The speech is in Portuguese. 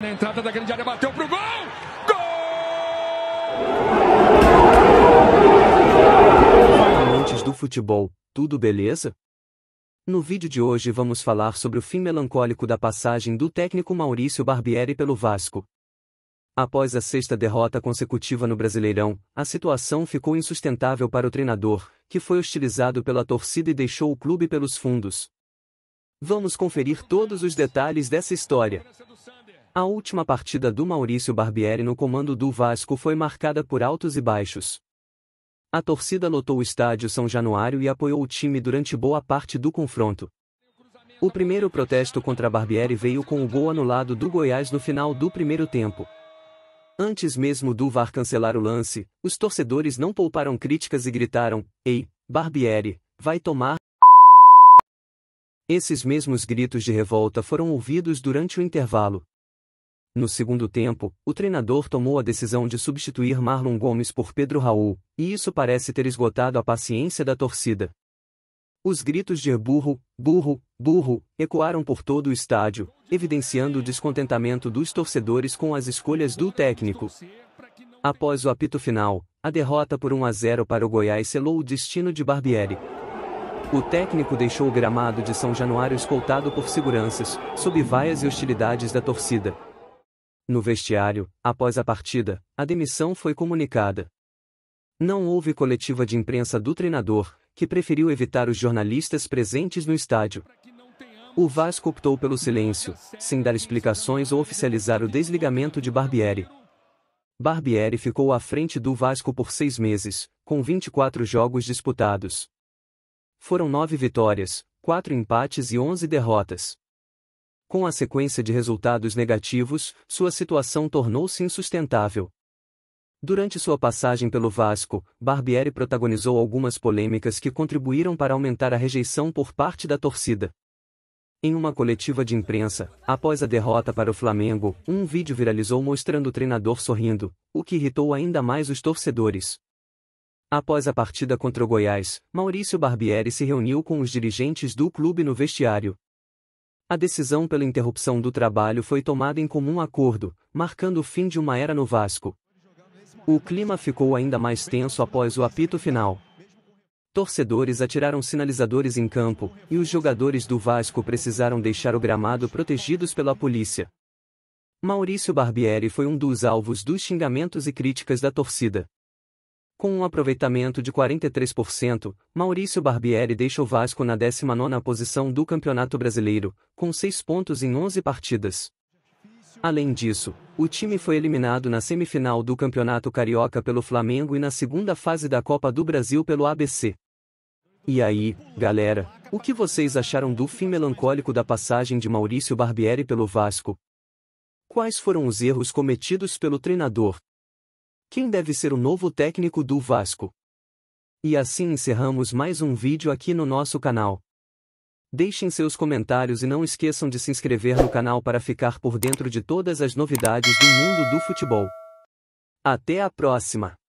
Na entrada da grande área, bateu pro gol! Gol! Amantes do futebol, tudo beleza? No vídeo de hoje vamos falar sobre o fim melancólico da passagem do técnico Maurício Barbieri pelo Vasco. Após a sexta derrota consecutiva no Brasileirão, a situação ficou insustentável para o treinador, que foi hostilizado pela torcida e deixou o clube pelos fundos. Vamos conferir todos os detalhes dessa história. A última partida do Maurício Barbieri no comando do Vasco foi marcada por altos e baixos. A torcida lotou o estádio São Januário e apoiou o time durante boa parte do confronto. O primeiro protesto contra Barbieri veio com o gol anulado do Goiás no final do primeiro tempo. Antes mesmo do VAR cancelar o lance, os torcedores não pouparam críticas e gritaram: Ei, Barbieri, vai tomar. Esses mesmos gritos de revolta foram ouvidos durante o intervalo. No segundo tempo, o treinador tomou a decisão de substituir Marlon Gomes por Pedro Raul, e isso parece ter esgotado a paciência da torcida. Os gritos de burro, burro, burro ecoaram por todo o estádio, evidenciando o descontentamento dos torcedores com as escolhas do técnico. Após o apito final, a derrota por 1 a 0 para o Goiás selou o destino de Barbieri. O técnico deixou o gramado de São Januário escoltado por seguranças, sob vaias e hostilidades da torcida, no vestiário, após a partida, a demissão foi comunicada. Não houve coletiva de imprensa do treinador, que preferiu evitar os jornalistas presentes no estádio. O Vasco optou pelo silêncio, sem dar explicações ou oficializar o desligamento de Barbieri. Barbieri ficou à frente do Vasco por seis meses, com 24 jogos disputados. Foram nove vitórias, quatro empates e 11 derrotas com a sequência de resultados negativos, sua situação tornou-se insustentável. Durante sua passagem pelo Vasco, Barbieri protagonizou algumas polêmicas que contribuíram para aumentar a rejeição por parte da torcida. Em uma coletiva de imprensa, após a derrota para o Flamengo, um vídeo viralizou mostrando o treinador sorrindo, o que irritou ainda mais os torcedores. Após a partida contra o Goiás, Maurício Barbieri se reuniu com os dirigentes do clube no vestiário, a decisão pela interrupção do trabalho foi tomada em comum acordo, marcando o fim de uma era no Vasco. O clima ficou ainda mais tenso após o apito final. Torcedores atiraram sinalizadores em campo, e os jogadores do Vasco precisaram deixar o gramado protegidos pela polícia. Maurício Barbieri foi um dos alvos dos xingamentos e críticas da torcida. Com um aproveitamento de 43%, Maurício Barbieri deixa o Vasco na 19ª posição do Campeonato Brasileiro, com 6 pontos em 11 partidas. Além disso, o time foi eliminado na semifinal do Campeonato Carioca pelo Flamengo e na segunda fase da Copa do Brasil pelo ABC. E aí, galera, o que vocês acharam do fim melancólico da passagem de Maurício Barbieri pelo Vasco? Quais foram os erros cometidos pelo treinador? Quem deve ser o novo técnico do Vasco? E assim encerramos mais um vídeo aqui no nosso canal. Deixem seus comentários e não esqueçam de se inscrever no canal para ficar por dentro de todas as novidades do mundo do futebol. Até a próxima!